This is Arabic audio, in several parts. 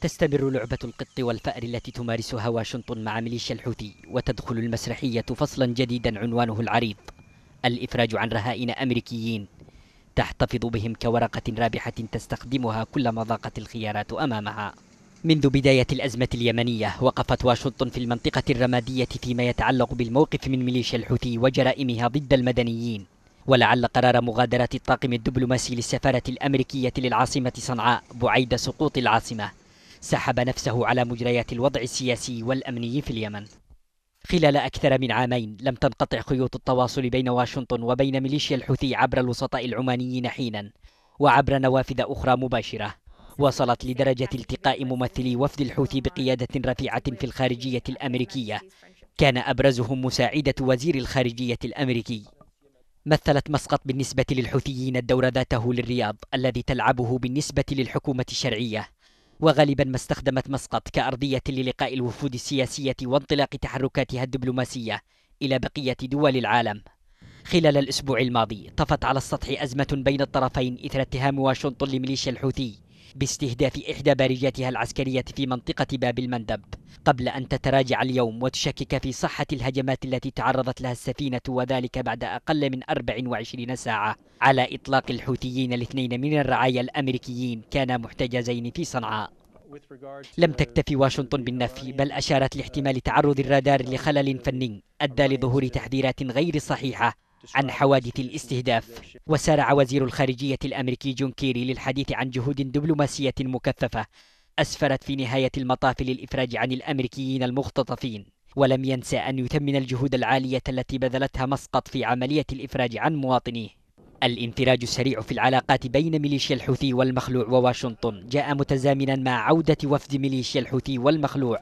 تستمر لعبة القط والفأر التي تمارسها واشنطن مع ميليشيا الحوثي وتدخل المسرحية فصلا جديدا عنوانه العريض الإفراج عن رهائن أمريكيين تحتفظ بهم كورقة رابحة تستخدمها كلما ضاقت الخيارات أمامها منذ بداية الأزمة اليمنية وقفت واشنطن في المنطقة الرمادية فيما يتعلق بالموقف من ميليشيا الحوثي وجرائمها ضد المدنيين ولعل قرار مغادرة الطاقم الدبلوماسي للسفارة الأمريكية للعاصمة صنعاء بعيد سقوط العاصمة سحب نفسه على مجريات الوضع السياسي والأمني في اليمن خلال أكثر من عامين لم تنقطع خيوط التواصل بين واشنطن وبين ميليشيا الحوثي عبر الوسطاء العمانيين حينا وعبر نوافذ أخرى مباشرة وصلت لدرجة التقاء ممثلي وفد الحوثي بقيادة رفيعة في الخارجية الأمريكية كان أبرزهم مساعدة وزير الخارجية الأمريكي مثلت مسقط بالنسبة للحوثيين الدور ذاته للرياض الذي تلعبه بالنسبة للحكومة الشرعية وغالبا ما استخدمت مسقط كأرضية للقاء الوفود السياسية وانطلاق تحركاتها الدبلوماسية إلى بقية دول العالم خلال الأسبوع الماضي طفت على السطح أزمة بين الطرفين إثر اتهام واشنطن لميليشيا الحوثي باستهداف إحدى بارجاتها العسكرية في منطقة باب المندب قبل أن تتراجع اليوم وتشكك في صحة الهجمات التي تعرضت لها السفينة وذلك بعد أقل من 24 ساعة على إطلاق الحوثيين الاثنين من الرعايا الأمريكيين كانا محتجزين في صنعاء لم تكتفي واشنطن بالنفي بل أشارت لاحتمال تعرض الرادار لخلل فني أدى لظهور تحذيرات غير صحيحة عن حوادث الاستهداف وسارع وزير الخارجية الأمريكي جون كيري للحديث عن جهود دبلوماسية مكثفة أسفرت في نهاية المطاف للإفراج عن الأمريكيين المختطفين ولم ينسى أن يثمن الجهود العالية التي بذلتها مسقط في عملية الإفراج عن مواطنيه الانفراج السريع في العلاقات بين ميليشيا الحوثي والمخلوع وواشنطن جاء متزامنا مع عودة وفد ميليشيا الحوثي والمخلوع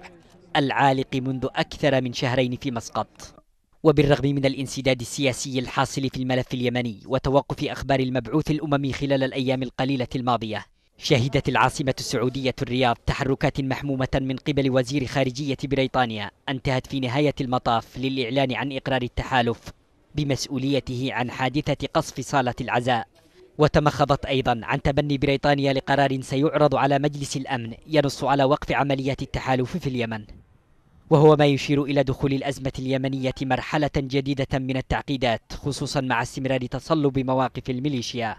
العالق منذ أكثر من شهرين في مسقط وبالرغم من الانسداد السياسي الحاصل في الملف اليمني وتوقف أخبار المبعوث الأممي خلال الأيام القليلة الماضية شهدت العاصمة السعودية الرياض تحركات محمومة من قبل وزير خارجية بريطانيا انتهت في نهاية المطاف للإعلان عن إقرار التحالف بمسؤوليته عن حادثة قصف صالة العزاء وتمخضت أيضا عن تبني بريطانيا لقرار سيعرض على مجلس الأمن ينص على وقف عمليات التحالف في اليمن وهو ما يشير إلى دخول الأزمة اليمنية مرحلة جديدة من التعقيدات خصوصا مع استمرار تصلب مواقف الميليشيا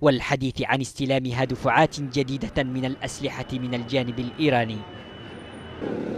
والحديث عن استلامها دفعات جديدة من الأسلحة من الجانب الإيراني